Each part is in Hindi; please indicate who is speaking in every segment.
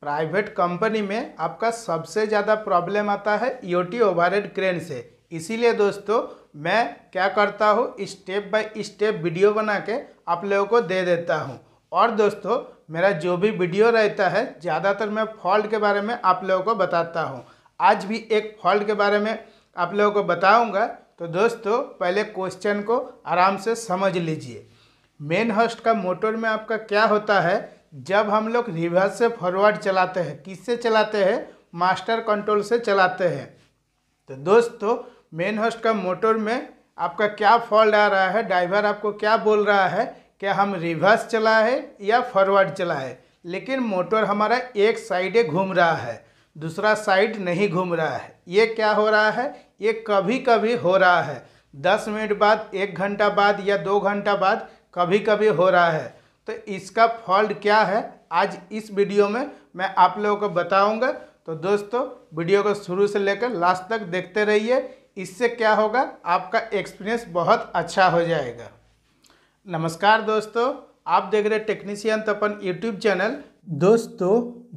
Speaker 1: प्राइवेट कंपनी में आपका सबसे ज़्यादा प्रॉब्लम आता है ईओटी ओवरहेड क्रेन से इसीलिए दोस्तों मैं क्या करता हूँ स्टेप बाय स्टेप वीडियो बना के आप लोगों को दे देता हूँ और दोस्तों मेरा जो भी वीडियो रहता है ज़्यादातर मैं फॉल्ट के बारे में आप लोगों को बताता हूँ आज भी एक फॉल्ट के बारे में आप लोगों को बताऊँगा तो दोस्तों पहले क्वेश्चन को आराम से समझ लीजिए मेन हॉस्ट का मोटर में आपका क्या होता है जब हम लोग रिवर्स से फॉरवर्ड चलाते हैं किससे चलाते हैं मास्टर कंट्रोल से चलाते हैं तो दोस्तों मेन होस्ट का मोटर में आपका क्या फॉल्ट आ रहा है ड्राइवर आपको क्या बोल रहा है क्या हम रिवर्स है या फॉरवर्ड है लेकिन मोटर हमारा एक साइड घूम रहा है दूसरा साइड नहीं घूम रहा है ये क्या हो रहा है ये कभी कभी हो रहा है दस मिनट बाद एक घंटा बाद या दो घंटा बाद कभी कभी हो रहा है तो इसका फॉल्ट क्या है आज इस वीडियो में मैं आप लोगों को बताऊंगा तो दोस्तों वीडियो को शुरू से लेकर लास्ट तक देखते रहिए इससे क्या होगा आपका एक्सपीरियंस बहुत अच्छा हो जाएगा नमस्कार दोस्तों आप देख रहे टेक्नीशियन तपन यूट्यूब चैनल दोस्तों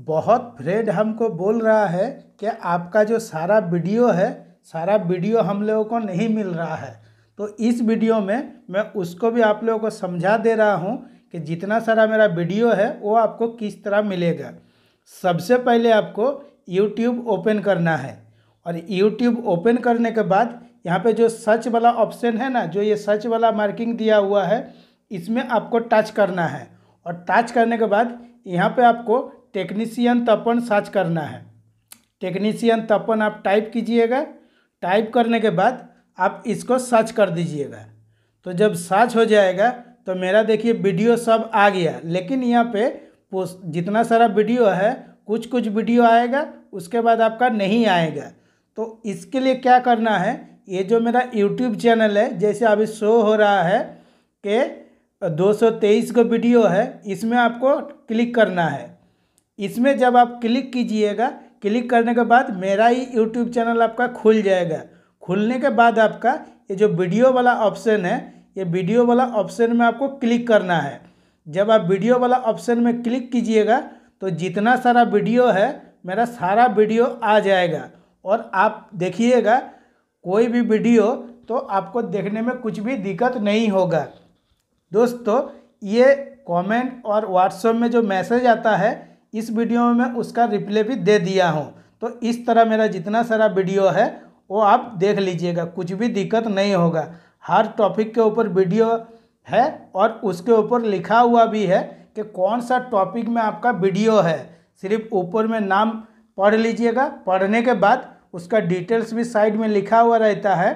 Speaker 1: बहुत फ्रेंड हमको बोल रहा है कि आपका जो सारा वीडियो है सारा वीडियो हम लोगों को नहीं मिल रहा है तो इस वीडियो में मैं उसको भी आप लोगों को समझा दे रहा हूँ कि जितना सारा मेरा वीडियो है वो आपको किस तरह मिलेगा सबसे पहले आपको यूट्यूब ओपन करना है और यूट्यूब ओपन करने के बाद यहाँ पे जो सर्च वाला ऑप्शन है ना जो ये सर्च वाला मार्किंग दिया हुआ है इसमें आपको टच करना है और टच करने के बाद यहाँ पे आपको टेक्नीसियन तपन सर्च करना है टेक्नीसियन तपन आप टाइप कीजिएगा टाइप करने के बाद आप इसको सर्च कर दीजिएगा तो जब सर्च हो जाएगा तो मेरा देखिए वीडियो सब आ गया लेकिन यहाँ पे जितना सारा वीडियो है कुछ कुछ वीडियो आएगा उसके बाद आपका नहीं आएगा तो इसके लिए क्या करना है ये जो मेरा यूट्यूब चैनल है जैसे अभी शो हो रहा है कि 223 का वीडियो है इसमें आपको क्लिक करना है इसमें जब आप क्लिक कीजिएगा क्लिक करने के बाद मेरा ही यूट्यूब चैनल आपका खुल जाएगा खुलने के बाद आपका ये जो वीडियो वाला ऑप्शन है ये वीडियो वाला ऑप्शन में आपको क्लिक करना है जब आप वीडियो वाला ऑप्शन में क्लिक कीजिएगा तो जितना सारा वीडियो है मेरा सारा वीडियो आ जाएगा और आप देखिएगा कोई भी वीडियो तो आपको देखने में कुछ भी दिक्कत नहीं होगा दोस्तों ये कमेंट और व्हाट्सएप में जो मैसेज आता है इस वीडियो में मैं उसका रिप्ले भी दे दिया हूँ तो इस तरह मेरा जितना सारा वीडियो है वो आप देख लीजिएगा कुछ भी दिक्कत नहीं होगा हर टॉपिक के ऊपर वीडियो है और उसके ऊपर लिखा हुआ भी है कि कौन सा टॉपिक में आपका वीडियो है सिर्फ ऊपर में नाम पढ़ लीजिएगा पढ़ने के बाद उसका डिटेल्स भी साइड में लिखा हुआ रहता है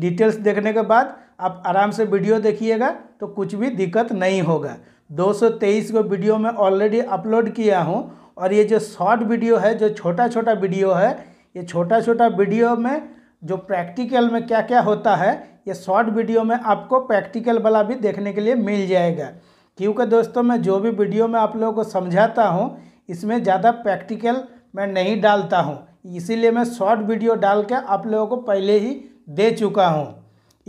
Speaker 1: डिटेल्स देखने के बाद आप आराम से वीडियो देखिएगा तो कुछ भी दिक्कत नहीं होगा 223 को वीडियो में ऑलरेडी अपलोड किया हूँ और ये जो शॉर्ट वीडियो है जो छोटा छोटा वीडियो है ये छोटा छोटा वीडियो में जो प्रैक्टिकल में क्या क्या होता है ये शॉर्ट वीडियो में आपको प्रैक्टिकल वाला भी देखने के लिए मिल जाएगा क्योंकि दोस्तों मैं जो भी वीडियो में आप लोगों को समझाता हूँ इसमें ज़्यादा प्रैक्टिकल मैं नहीं डालता हूँ इसीलिए मैं शॉर्ट वीडियो डाल के आप लोगों को पहले ही दे चुका हूँ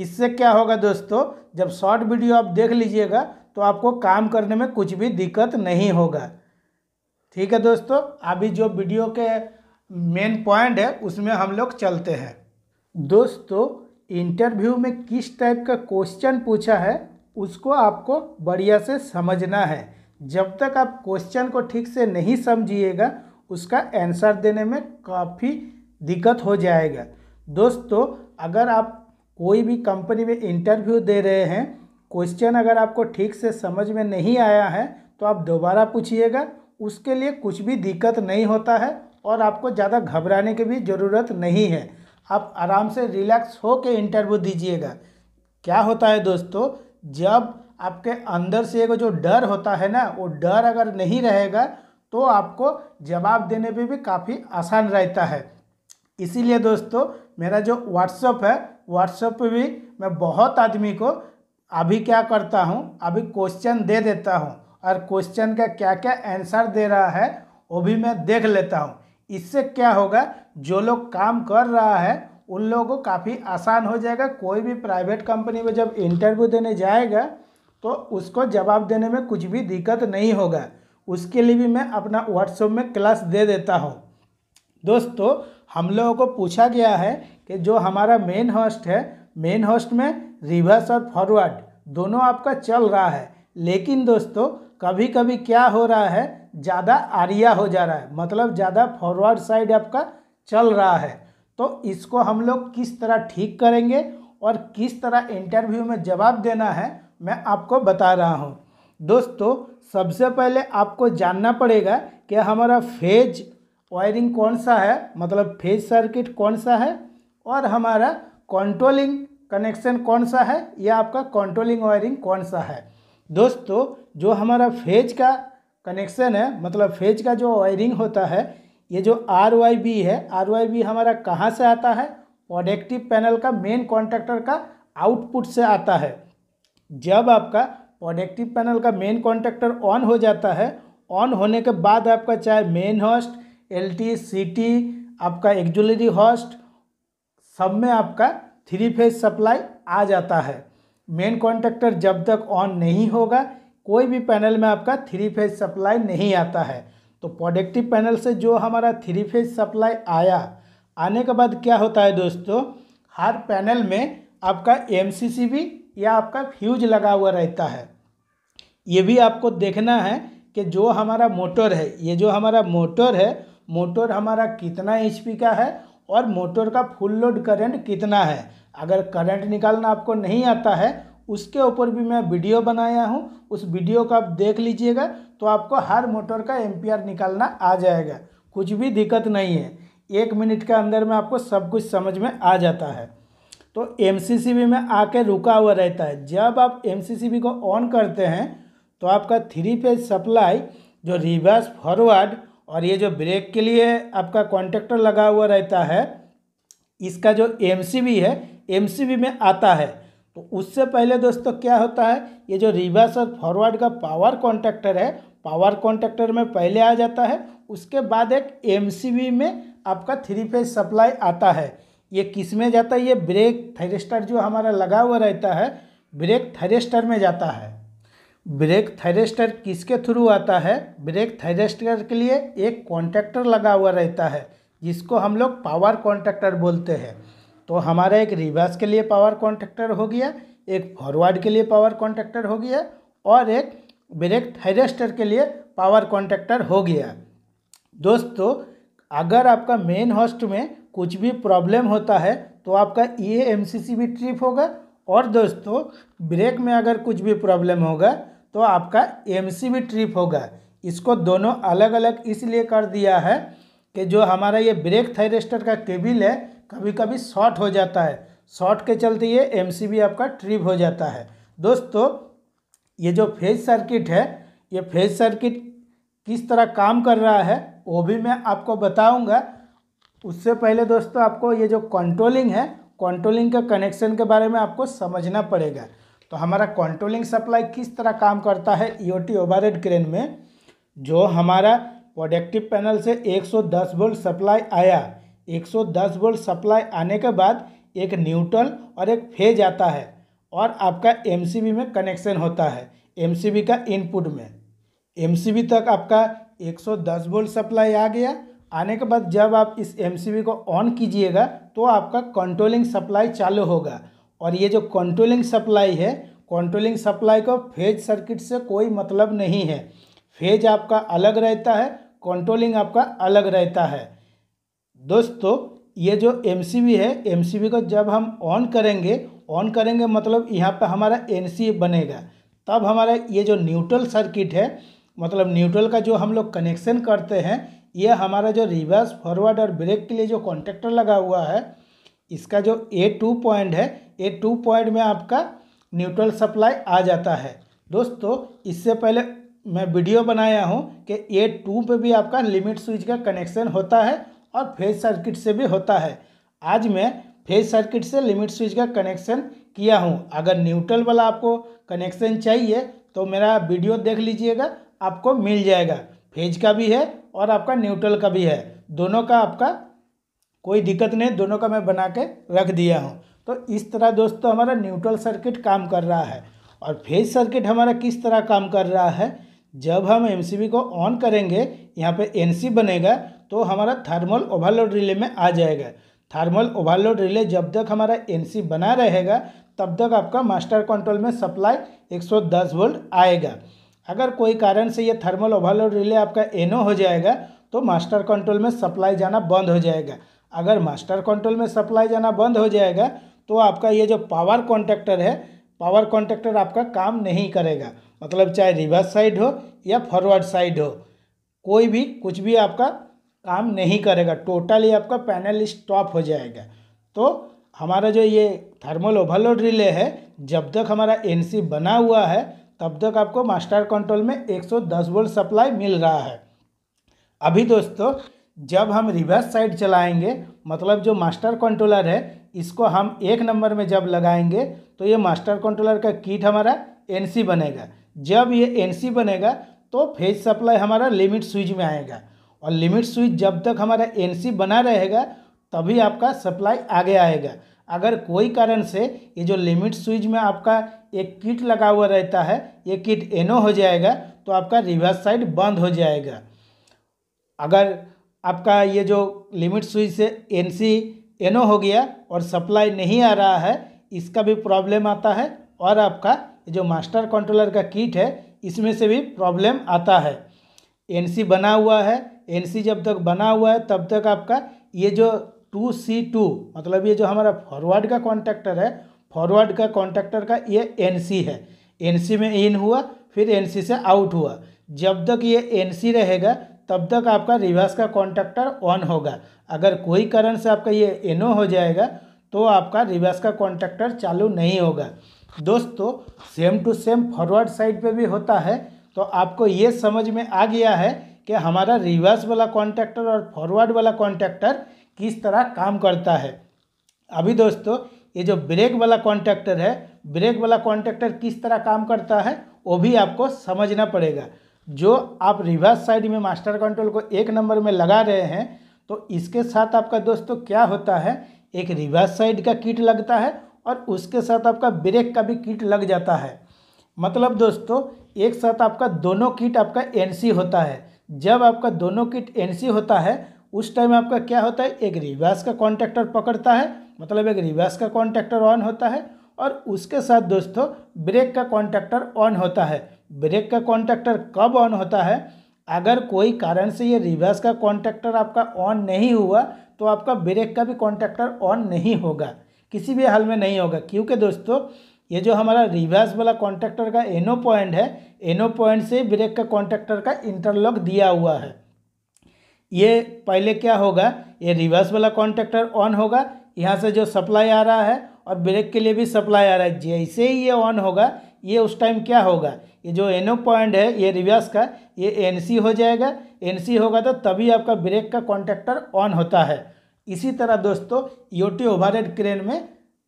Speaker 1: इससे क्या होगा दोस्तों जब शॉर्ट वीडियो आप देख लीजिएगा तो आपको काम करने में कुछ भी दिक्कत नहीं होगा ठीक है दोस्तों अभी जो वीडियो के मेन पॉइंट है उसमें हम लोग चलते हैं दोस्तों इंटरव्यू में किस टाइप का क्वेश्चन पूछा है उसको आपको बढ़िया से समझना है जब तक आप क्वेश्चन को ठीक से नहीं समझिएगा उसका आंसर देने में काफ़ी दिक्कत हो जाएगा दोस्तों अगर आप कोई भी कंपनी में इंटरव्यू दे रहे हैं क्वेश्चन अगर आपको ठीक से समझ में नहीं आया है तो आप दोबारा पूछिएगा उसके लिए कुछ भी दिक्कत नहीं होता है और आपको ज़्यादा घबराने की भी ज़रूरत नहीं है आप आराम से रिलैक्स हो के इंटरव्यू दीजिएगा क्या होता है दोस्तों जब आपके अंदर से एक जो डर होता है ना वो डर अगर नहीं रहेगा तो आपको जवाब देने में भी काफ़ी आसान रहता है इसीलिए दोस्तों मेरा जो व्हाट्सअप है व्हाट्सअप पर भी मैं बहुत आदमी को अभी क्या करता हूँ अभी क्वेश्चन दे देता हूँ और क्वेश्चन का क्या क्या आंसर दे रहा है वो भी मैं देख लेता हूँ इससे क्या होगा जो लोग काम कर रहा है उन लोगों को काफ़ी आसान हो जाएगा कोई भी प्राइवेट कंपनी में जब इंटरव्यू देने जाएगा तो उसको जवाब देने में कुछ भी दिक्कत नहीं होगा उसके लिए भी मैं अपना व्हाट्सएप में क्लास दे देता हूँ दोस्तों हम लोगों को पूछा गया है कि जो हमारा मेन होस्ट है मेन होस्ट में रिवर्स और फॉरवर्ड दोनों आपका चल रहा है लेकिन दोस्तों कभी कभी क्या हो रहा है ज़्यादा आरिया हो जा रहा है मतलब ज़्यादा फॉरवर्ड साइड आपका चल रहा है तो इसको हम लोग किस तरह ठीक करेंगे और किस तरह इंटरव्यू में जवाब देना है मैं आपको बता रहा हूँ दोस्तों सबसे पहले आपको जानना पड़ेगा कि हमारा फेज वायरिंग कौन सा है मतलब फेज सर्किट कौन सा है और हमारा कंट्रोलिंग कनेक्शन कौन सा है या आपका कंट्रोलिंग वायरिंग कौन सा है दोस्तों जो हमारा फेज का कनेक्शन है मतलब फेज का जो वायरिंग होता है ये जो आर वाई बी है आर वाई बी हमारा कहाँ से आता है पॉडेक्टिव पैनल का मेन कॉन्ट्रैक्टर का आउटपुट से आता है जब आपका पॉडेक्टिव पैनल का मेन कॉन्ट्रैक्टर ऑन हो जाता है ऑन होने के बाद आपका चाहे main host L T C T आपका एक्जुलरी हॉस्ट सब में आपका थ्री फेज सप्लाई आ जाता है मेन कॉन्टेक्टर जब तक ऑन नहीं होगा कोई भी पैनल में आपका थ्री फेज सप्लाई नहीं आता है तो प्रोडक्टिव पैनल से जो हमारा थ्री फेज सप्लाई आया आने के बाद क्या होता है दोस्तों हर पैनल में आपका एम या आपका फ्यूज लगा हुआ रहता है ये भी आपको देखना है कि जो हमारा मोटर है ये जो हमारा मोटर है मोटर हमारा कितना एच का है और मोटर का फुल लोड करंट कितना है अगर करंट निकालना आपको नहीं आता है उसके ऊपर भी मैं वीडियो बनाया हूँ उस वीडियो को आप देख लीजिएगा तो आपको हर मोटर का एम निकालना आ जाएगा कुछ भी दिक्कत नहीं है एक मिनट के अंदर में आपको सब कुछ समझ में आ जाता है तो एम में आके रुका हुआ रहता है जब आप एम को ऑन करते हैं तो आपका थ्री फेज सप्लाई जो रिवर्स फॉरवर्ड और ये जो ब्रेक के लिए आपका कॉन्टेक्टर लगा हुआ रहता है इसका जो एम है एमसीबी में आता है तो उससे पहले दोस्तों क्या होता है ये जो रिवर्स और फॉरवर्ड का पावर कॉन्ट्रैक्टर है पावर कॉन्ट्रैक्टर में पहले आ जाता है उसके बाद एक एमसीबी में आपका थ्री फेज सप्लाई आता है ये किस में जाता है ये ब्रेक थैरिस्टर जो हमारा लगा हुआ रहता है ब्रेक थैरिस्टर में जाता है ब्रेक थैरिस्टर किसके थ्रू आता है ब्रेक थैरिस्टर के लिए एक कॉन्ट्रैक्टर लगा हुआ रहता है जिसको हम लोग पावर कॉन्ट्रैक्टर बोलते हैं तो हमारा एक रिवर्स के लिए पावर कॉन्ट्रैक्टर हो गया एक फॉरवर्ड के लिए पावर कॉन्ट्रैक्टर हो गया और एक ब्रेक थायरेस्टर के लिए पावर कॉन्ट्रैक्टर हो गया दोस्तों अगर आपका मेन होस्ट में कुछ भी प्रॉब्लम होता है तो आपका ये e एम भी ट्रिप होगा और दोस्तों ब्रेक में अगर कुछ भी प्रॉब्लम होगा तो आपका एम भी ट्रिप होगा इसको दोनों अलग अलग इसलिए कर दिया है कि जो हमारा ये ब्रेक थायरेस्टर का केबिल है कभी कभी शॉर्ट हो जाता है शॉर्ट के चलते ये एम आपका ट्रिप हो जाता है दोस्तों ये जो फेज सर्किट है ये फेज सर्किट किस तरह काम कर रहा है वो भी मैं आपको बताऊंगा उससे पहले दोस्तों आपको ये जो कंट्रोलिंग है कंट्रोलिंग के कनेक्शन के बारे में आपको समझना पड़ेगा तो हमारा कंट्रोलिंग सप्लाई किस तरह काम करता है ई ओ टी ओबारेड क्रेन में जो हमारा प्रोडक्टिव पैनल से 110 वोल्ट सप्लाई आया 110 वोल्ट सप्लाई आने के बाद एक न्यूट्रल और एक फेज आता है और आपका एम में कनेक्शन होता है एम का इनपुट में एम तक आपका 110 वोल्ट सप्लाई आ गया आने के बाद जब आप इस एम को ऑन कीजिएगा तो आपका कंट्रोलिंग सप्लाई चालू होगा और ये जो कंट्रोलिंग सप्लाई है कंट्रोलिंग सप्लाई को फेज सर्किट से कोई मतलब नहीं है फेज आपका अलग रहता है कंट्रोलिंग आपका अलग रहता है दोस्तों ये जो एम है एम को जब हम ऑन करेंगे ऑन करेंगे मतलब यहाँ पर हमारा एन बनेगा तब हमारा ये जो न्यूट्रल सर्किट है मतलब न्यूट्रल का जो हम लोग कनेक्शन करते हैं ये हमारा जो रिवर्स फॉरवर्ड और ब्रेक के लिए जो कॉन्टेक्टर लगा हुआ है इसका जो ए टू पॉइंट है ए टू पॉइंट में आपका न्यूट्रल सप्लाई आ जाता है दोस्तों इससे पहले मैं वीडियो बनाया हूँ कि ए टू पर भी आपका लिमिट स्विच का कनेक्शन होता है और फेज सर्किट से भी होता है आज मैं फेज सर्किट से लिमिट स्विच का कनेक्शन किया हूँ अगर न्यूट्रल वाला आपको कनेक्शन चाहिए तो मेरा वीडियो देख लीजिएगा आपको मिल जाएगा फेज का भी है और आपका न्यूट्रल का भी है दोनों का आपका कोई दिक्कत नहीं दोनों का मैं बना के रख दिया हूँ तो इस तरह दोस्तों हमारा न्यूट्रल सर्किट काम कर रहा है और फेज सर्किट हमारा किस तरह काम कर रहा है जब हम एमसीबी को ऑन करेंगे यहाँ पे एनसी बनेगा तो हमारा थर्मल ओवरलोड रिले में आ जाएगा थर्मल ओवरलोड रिले जब तक हमारा एनसी बना रहेगा तब तक आपका मास्टर कंट्रोल में सप्लाई 110 वोल्ट आएगा अगर कोई कारण से ये थर्मल ओवरलोड रिले आपका एनओ हो जाएगा तो मास्टर कंट्रोल में सप्लाई जाना बंद हो जाएगा अगर मास्टर कंट्रोल में सप्लाई जाना बंद हो जाएगा तो आपका ये जो पावर कॉन्टेक्टर है पावर कॉन्टेक्टर आपका काम नहीं करेगा मतलब चाहे रिवर्स साइड हो या फॉरवर्ड साइड हो कोई भी कुछ भी आपका काम नहीं करेगा टोटली आपका पैनल स्टॉप हो जाएगा तो हमारा जो ये थर्मल ओवरलोड रिले है जब तक हमारा एनसी बना हुआ है तब तक आपको मास्टर कंट्रोल में 110 वोल्ट सप्लाई मिल रहा है अभी दोस्तों जब हम रिवर्स साइड चलाएंगे मतलब जो मास्टर कंट्रोलर है इसको हम एक नंबर में जब लगाएंगे तो ये मास्टर कंट्रोलर का किट हमारा एनसी बनेगा जब ये एनसी बनेगा तो फेज सप्लाई हमारा लिमिट स्विच में आएगा और लिमिट स्विच जब तक हमारा एन बना रहेगा तभी आपका सप्लाई आगे आएगा अगर कोई कारण से ये जो लिमिट स्विच में आपका एक किट लगा हुआ रहता है ये किट एनो हो जाएगा तो आपका रिवर्स साइड बंद हो जाएगा अगर आपका ये जो लिमिट स्विच से एन सी एनो हो गया और सप्लाई नहीं आ रहा है इसका भी प्रॉब्लम आता है और आपका जो मास्टर कंट्रोलर का किट है इसमें से भी प्रॉब्लम आता है एन बना हुआ है एन जब तक बना हुआ है तब तक आपका ये जो टू सी टू मतलब ये जो हमारा फॉरवर्ड का कॉन्ट्रैक्टर है फॉरवर्ड का कॉन्ट्रैक्टर का ये एन है एन में इन हुआ फिर एन से आउट हुआ जब तक ये एन रहेगा तब तक आपका रिवर्स का कॉन्ट्रैक्टर ऑन होगा अगर कोई कारण से आपका ये एनओ हो जाएगा तो आपका रिवर्स का कॉन्ट्रैक्टर चालू नहीं होगा दोस्तों same to same forward side पे भी होता है तो आपको ये समझ में आ गया है कि हमारा रिवर्स वाला कॉन्टैक्टर और फॉरवर्ड वाला कॉन्टैक्टर किस तरह काम करता है अभी दोस्तों ये जो ब्रेक वाला कॉन्टैक्टर है ब्रेक वाला कॉन्टैक्टर किस तरह काम करता है वो भी आपको समझना पड़ेगा जो आप रिवर्स साइड में मास्टर कंट्रोल को एक नंबर में लगा रहे हैं तो इसके साथ आपका दोस्तों क्या होता है एक रिवर्स साइड का किट लगता है और उसके साथ आपका ब्रेक का भी किट लग जाता है मतलब दोस्तों एक साथ आपका दोनों किट आपका एनसी होता है जब आपका दोनों किट एनसी होता है उस टाइम आपका क्या होता है एक रिवर्स का कॉन्ट्रैक्टर पकड़ता है मतलब एक रिवर्स का कॉन्ट्रैक्टर ऑन होता है और उसके साथ दोस्तों ब्रेक का कॉन्ट्रैक्टर ऑन होता है ब्रेक का कॉन्ट्रैक्टर कब ऑन होता है अगर कोई कारण से ये रिवर्स का कॉन्ट्रैक्टर आपका ऑन नहीं हुआ तो आपका ब्रेक का भी कॉन्ट्रैक्टर ऑन नहीं होगा किसी भी हाल में नहीं होगा क्योंकि दोस्तों ये जो हमारा रिवर्स वाला कॉन्ट्रैक्टर का एनो पॉइंट है एनो पॉइंट से ब्रेक का कॉन्ट्रैक्टर का इंटरलॉक दिया हुआ है ये पहले क्या होगा ये रिवर्स वाला कॉन्ट्रैक्टर ऑन होगा यहाँ से जो सप्लाई आ रहा है और ब्रेक के लिए भी सप्लाई आ रहा है जैसे ही ये ऑन होगा ये उस टाइम क्या होगा ये जो एनो पॉइंट है ये रिवर्स का ये एनसी हो जाएगा एनसी होगा तो तभी आपका ब्रेक का कॉन्ट्रैक्टर ऑन होता है इसी तरह दोस्तों यूटी ओवर क्रेन में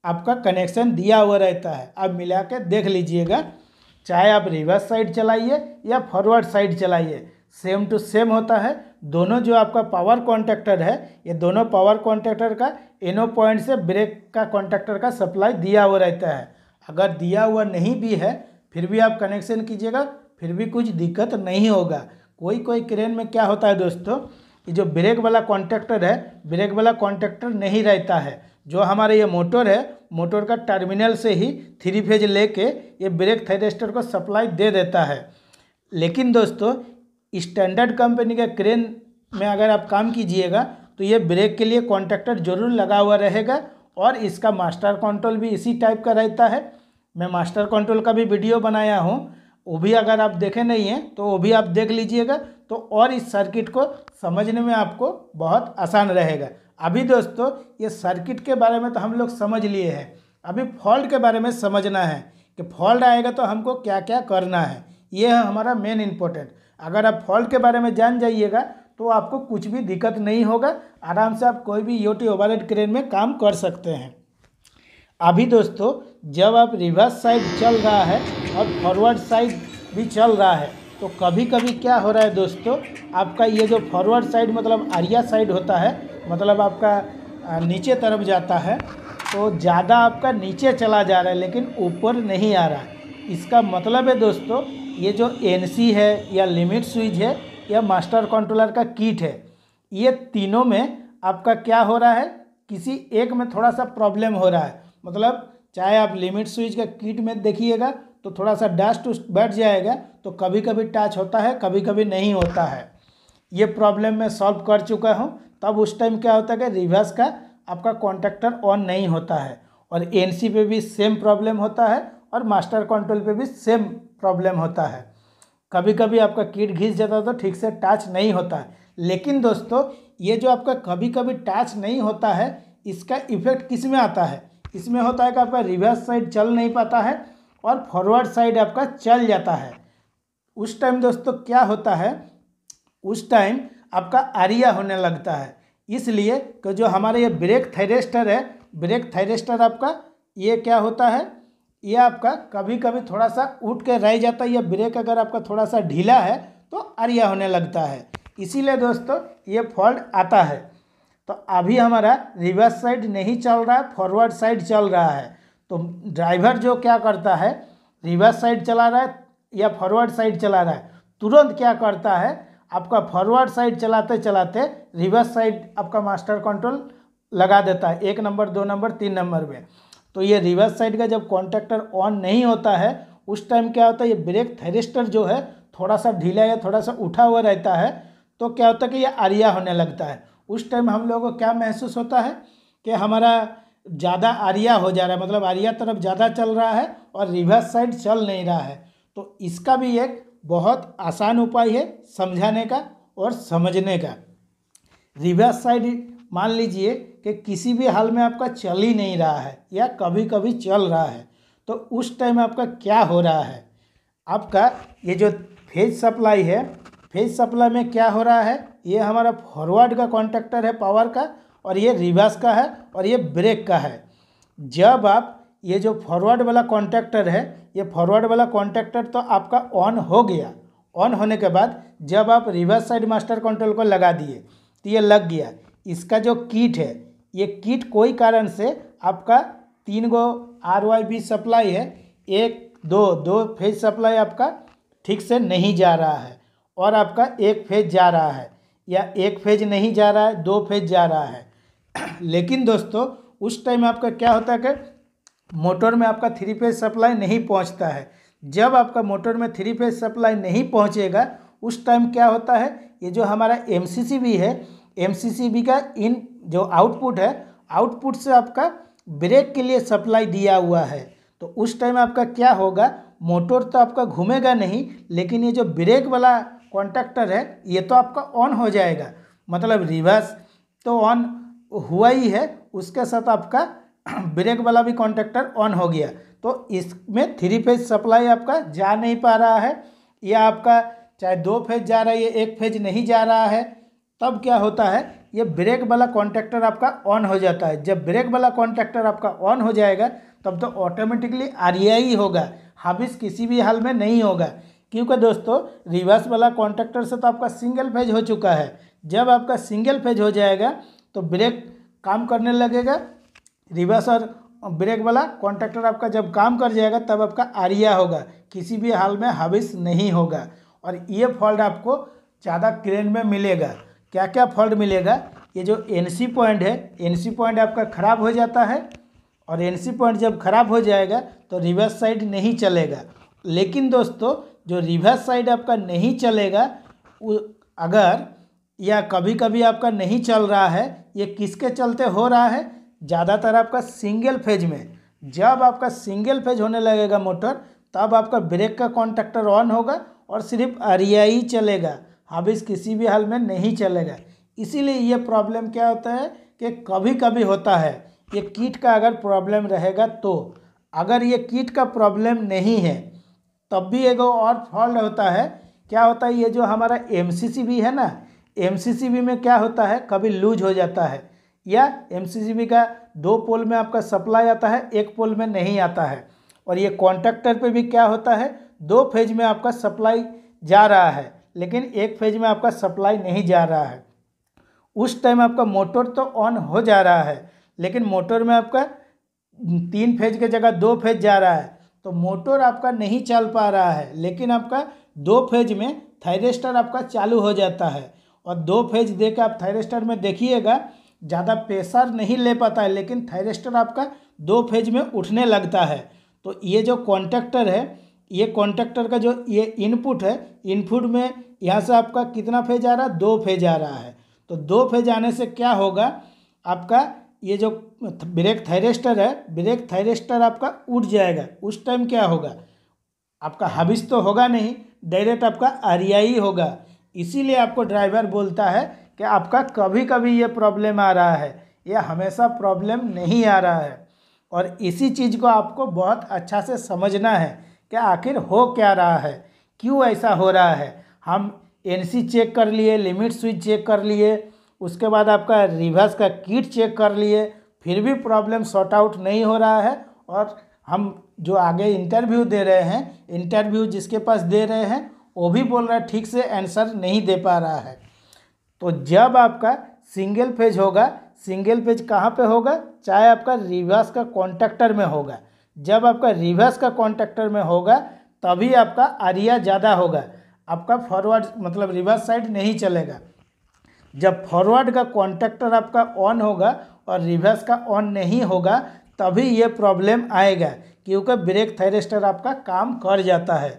Speaker 1: आपका कनेक्शन दिया हुआ रहता है आप मिला के देख लीजिएगा चाहे आप रिवर्स साइड चलाइए या फॉरवर्ड साइड चलाइए सेम टू सेम होता है दोनों जो आपका पावर कॉन्ट्रैक्टर है ये दोनों पावर कॉन्ट्रैक्टर का एनो पॉइंट से ब्रेक का कॉन्ट्रैक्टर का सप्लाई दिया हुआ रहता है अगर दिया हुआ नहीं भी है फिर भी आप कनेक्शन कीजिएगा फिर भी कुछ दिक्कत नहीं होगा कोई कोई क्रेन में क्या होता है दोस्तों कि जो ब्रेक वाला कॉन्ट्रैक्टर है ब्रेक वाला कॉन्ट्रैक्टर नहीं रहता है जो हमारे ये मोटर है मोटर का टर्मिनल से ही थ्री फेज लेके ये ब्रेक थैरिस्टर को सप्लाई दे देता है लेकिन दोस्तों स्टैंडर्ड कंपनी के क्रेन में अगर आप काम कीजिएगा तो ये ब्रेक के लिए कॉन्ट्रैक्टर जरूर लगा हुआ रहेगा और इसका मास्टर कंट्रोल भी इसी टाइप का रहता है मैं मास्टर कंट्रोल का भी वीडियो बनाया हूँ वो भी अगर आप देखे नहीं हैं तो वो भी आप देख लीजिएगा तो और इस सर्किट को समझने में आपको बहुत आसान रहेगा अभी दोस्तों ये सर्किट के बारे में तो हम लोग समझ लिए हैं अभी फॉल्ट के बारे में समझना है कि फॉल्ट आएगा तो हमको क्या क्या करना है ये है हमारा मेन इम्पोर्टेंट अगर आप फॉल्ट के बारे में जान जाइएगा तो आपको कुछ भी दिक्कत नहीं होगा आराम से आप कोई भी यूटी ओवालेट क्रेन में काम कर सकते हैं अभी दोस्तों जब आप रिवर्स साइड चल रहा है और फॉरवर्ड साइड भी चल रहा है तो कभी कभी क्या हो रहा है दोस्तों आपका ये जो फॉरवर्ड साइड मतलब आरिया साइड होता है मतलब आपका नीचे तरफ जाता है तो ज़्यादा आपका नीचे चला जा रहा है लेकिन ऊपर नहीं आ रहा है इसका मतलब है दोस्तों ये जो एन है या लिमिट स्विच है या मास्टर कंट्रोलर का किट है ये तीनों में आपका क्या हो रहा है किसी एक में थोड़ा सा प्रॉब्लम हो रहा है मतलब चाहे आप लिमिट स्विच का किट में देखिएगा तो थोड़ा सा डस्ट उस बैठ जाएगा तो कभी कभी टच होता है कभी कभी नहीं होता है ये प्रॉब्लम मैं सॉल्व कर चुका हूँ तब उस टाइम क्या होता है कि रिवर्स का आपका कॉन्ट्रैक्टर ऑन नहीं होता है और एन पे भी सेम प्रॉब्लम होता है और मास्टर कंट्रोल पे भी सेम प्रॉब्लम होता है कभी कभी आपका किट घिस जाता है तो ठीक से टच नहीं होता है लेकिन दोस्तों ये जो आपका कभी कभी टच नहीं होता है इसका इफेक्ट किस में आता है इसमें होता है कि आपका रिवर्स साइड चल नहीं पाता है और फॉरवर्ड साइड आपका चल जाता है उस टाइम दोस्तों क्या होता है उस टाइम आपका आरिया होने लगता है इसलिए कि जो हमारे ये ब्रेक थायरेस्टर है ब्रेक थायरेस्टर आपका ये क्या होता है ये आपका कभी कभी थोड़ा सा उठ के रह जाता है या ब्रेक अगर आपका थोड़ा सा ढीला है तो आरिया होने लगता है इसीलिए दोस्तों ये फॉल्ट आता है तो अभी हमारा रिवर्स साइड नहीं चल रहा है फॉरवर्ड साइड चल रहा है तो ड्राइवर जो क्या करता है रिवर्स साइड चला रहा है या फॉरवर्ड साइड चला रहा है तुरंत क्या करता है आपका फॉरवर्ड साइड चलाते चलाते रिवर्स साइड आपका मास्टर कंट्रोल लगा देता है एक नंबर दो नंबर तीन नंबर में तो ये रिवर्स साइड का जब कॉन्ट्रैक्टर ऑन नहीं होता है उस टाइम क्या होता है ये ब्रेक थेरिस्टर जो है थोड़ा सा ढीला या थोड़ा सा उठा हुआ रहता है तो क्या होता है कि ये आरिया होने लगता है उस टाइम हम लोगों को क्या महसूस होता है कि हमारा ज़्यादा आरिया हो जा रहा है मतलब आरिया तरफ ज़्यादा चल रहा है और रिवर्स साइड चल नहीं रहा है तो इसका भी एक बहुत आसान उपाय है समझाने का और समझने का रिवर्स साइड मान लीजिए कि किसी भी हाल में आपका चल ही नहीं रहा है या कभी कभी चल रहा है तो उस टाइम आपका क्या हो रहा है आपका ये जो फेज सप्लाई है फेज सप्लाई में क्या हो रहा है ये हमारा फॉरवर्ड का कॉन्ट्रैक्टर है पावर का और ये रिवर्स का है और ये ब्रेक का है जब आप ये जो फॉरवर्ड वाला कॉन्ट्रैक्टर है ये फॉरवर्ड वाला कॉन्ट्रैक्टर तो आपका ऑन हो गया ऑन होने के बाद जब आप रिवर्स साइड मास्टर कंट्रोल को लगा दिए तो ये लग गया इसका जो किट है ये किट कोई कारण से आपका तीन गो आर वाई बी सप्लाई है एक दो दो फेज सप्लाई आपका ठीक से नहीं जा रहा है और आपका एक फेज जा रहा है या एक फेज नहीं जा रहा है दो फेज जा रहा है लेकिन दोस्तों उस टाइम आपका क्या होता है कि मोटर में आपका थ्री फेज सप्लाई नहीं पहुंचता है जब आपका मोटर में थ्री फेज सप्लाई नहीं पहुंचेगा उस टाइम क्या होता है ये जो हमारा एम है एम का इन जो आउटपुट है आउटपुट से आपका ब्रेक के लिए सप्लाई दिया हुआ है तो उस टाइम आपका क्या होगा मोटर तो आपका घूमेगा नहीं लेकिन ये जो ब्रेक वाला कॉन्ट्रैक्टर है ये तो आपका ऑन हो जाएगा मतलब रिवर्स तो ऑन हुआ ही है उसके साथ आपका ब्रेक वाला भी कॉन्टेक्टर ऑन हो गया तो इसमें थ्री फेज सप्लाई आपका जा नहीं पा रहा है या आपका चाहे दो फेज जा रहा है या एक फेज नहीं जा रहा है तब क्या होता है ये ब्रेक वाला कॉन्टैक्टर आपका ऑन हो जाता है जब ब्रेक वाला कॉन्टैक्टर आपका ऑन हो जाएगा तब तो ऑटोमेटिकली आर ही होगा हाबिस किसी भी हाल में नहीं होगा क्योंकि दोस्तों रिवर्स वाला कॉन्टैक्टर से तो आपका सिंगल फेज हो चुका है जब आपका सिंगल फेज हो जाएगा तो ब्रेक काम करने लगेगा रिवर्स और ब्रेक वाला कॉन्ट्रैक्टर आपका जब काम कर जाएगा तब आपका आरिया होगा किसी भी हाल में हविस नहीं होगा और ये फॉल्ट आपको ज़्यादा क्रेन में मिलेगा क्या क्या फॉल्ट मिलेगा ये जो एन सी पॉइंट है एन सी पॉइंट आपका ख़राब हो जाता है और एन सी पॉइंट जब ख़राब हो जाएगा तो रिवर्स साइड नहीं चलेगा लेकिन दोस्तों जो रिवर्स साइड आपका नहीं चलेगा अगर या कभी कभी आपका नहीं चल रहा है ये किसके चलते हो रहा है ज़्यादातर आपका सिंगल फेज में जब आपका सिंगल फेज होने लगेगा मोटर तब आपका ब्रेक का कॉन्ट्रैक्टर ऑन होगा और सिर्फ अरिया e ही चलेगा हाबिस किसी भी हाल में नहीं चलेगा इसीलिए ये प्रॉब्लम क्या होता है कि कभी कभी होता है ये कीट का अगर प्रॉब्लम रहेगा तो अगर ये कीट का प्रॉब्लम नहीं है तब भी एगो और फॉल्ट होता है क्या होता है ये जो हमारा एम भी है ना एम में क्या होता है कभी लूज हो जाता है या एम का दो पोल में आपका सप्लाई आता है एक पोल में नहीं आता है और ये कॉन्ट्रैक्टर पे भी क्या होता है दो फेज में आपका सप्लाई जा रहा है लेकिन एक फेज में आपका सप्लाई नहीं जा रहा है उस टाइम आपका मोटर तो ऑन हो जा रहा है लेकिन मोटर में आपका तीन फेज के जगह दो फेज जा रहा है तो मोटर आपका नहीं चल पा रहा है लेकिन आपका दो फेज में थायरेस्टर आपका चालू हो जाता है और दो फेज दे के आप थायरेस्टर में देखिएगा ज़्यादा प्रेशर नहीं ले पाता है लेकिन थायरेस्टर आपका दो फेज में उठने लगता है तो ये जो कॉन्टेक्टर है ये कॉन्टेक्टर का जो ये इनपुट है इनपुट में यहाँ से आपका कितना फेज आ रहा है दो फेज आ रहा है तो दो फेज आने से क्या होगा आपका ये जो ब्रेक थायरेस्टर है ब्रेक थायरेस्टर आपका उठ जाएगा उस टाइम क्या होगा आपका हबिस तो होगा नहीं डायरेक्ट आपका आरियाई होगा इसीलिए आपको ड्राइवर बोलता है कि आपका कभी कभी ये प्रॉब्लम आ रहा है यह हमेशा प्रॉब्लम नहीं आ रहा है और इसी चीज़ को आपको बहुत अच्छा से समझना है कि आखिर हो क्या रहा है क्यों ऐसा हो रहा है हम एनसी चेक कर लिए लिमिट स्विच चेक कर लिए उसके बाद आपका रिवर्स का किट चेक कर लिए फिर भी प्रॉब्लम सॉर्ट आउट नहीं हो रहा है और हम जो आगे इंटरव्यू दे रहे हैं इंटरव्यू जिसके पास दे रहे हैं वो भी बोल रहा है ठीक से आंसर नहीं दे पा रहा है तो जब आपका सिंगल पेज होगा सिंगल पेज कहाँ पे होगा चाहे आपका रिवर्स का कॉन्ट्रैक्टर में होगा जब आपका रिवर्स का कॉन्ट्रैक्टर में होगा तभी आपका आरिया ज़्यादा होगा आपका फॉरवर्ड मतलब रिवर्स साइड नहीं चलेगा जब फॉरवर्ड का कॉन्ट्रैक्टर आपका ऑन होगा और रिवर्स का ऑन नहीं होगा तभी ये प्रॉब्लम आएगा क्योंकि ब्रेक थायरेस्टर आपका काम कर जाता है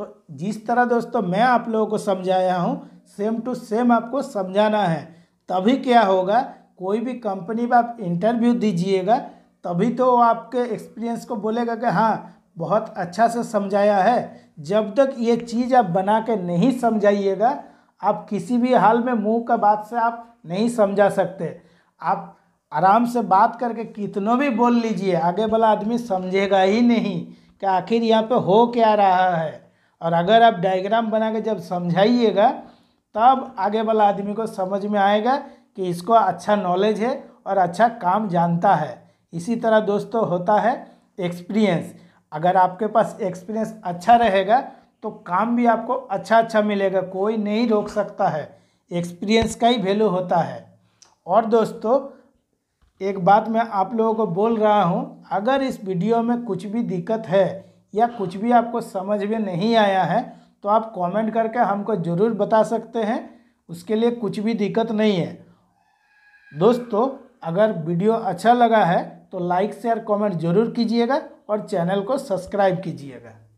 Speaker 1: तो जिस तरह दोस्तों मैं आप लोगों को समझाया हूँ सेम टू सेम आपको समझाना है तभी क्या होगा कोई भी कंपनी में आप इंटरव्यू दीजिएगा तभी तो आपके एक्सपीरियंस को बोलेगा कि हाँ बहुत अच्छा से समझाया है जब तक ये चीज़ आप बना के नहीं समझाइएगा आप किसी भी हाल में मुंह का बात से आप नहीं समझा सकते आप आराम से बात करके कितनों भी बोल लीजिए आगे वाला आदमी समझेगा ही नहीं कि आखिर यहाँ पे हो क्या रहा है और अगर आप डायग्राम बना के जब समझाइएगा तब आगे वाला आदमी को समझ में आएगा कि इसको अच्छा नॉलेज है और अच्छा काम जानता है इसी तरह दोस्तों होता है एक्सपीरियंस अगर आपके पास एक्सपीरियंस अच्छा रहेगा तो काम भी आपको अच्छा अच्छा मिलेगा कोई नहीं रोक सकता है एक्सपीरियंस का ही वैल्यू होता है और दोस्तों एक बात मैं आप लोगों को बोल रहा हूँ अगर इस वीडियो में कुछ भी दिक्कत है या कुछ भी आपको समझ में नहीं आया है तो आप कमेंट करके हमको ज़रूर बता सकते हैं उसके लिए कुछ भी दिक्कत नहीं है दोस्तों अगर वीडियो अच्छा लगा है तो लाइक शेयर कमेंट जरूर कीजिएगा और चैनल को सब्सक्राइब कीजिएगा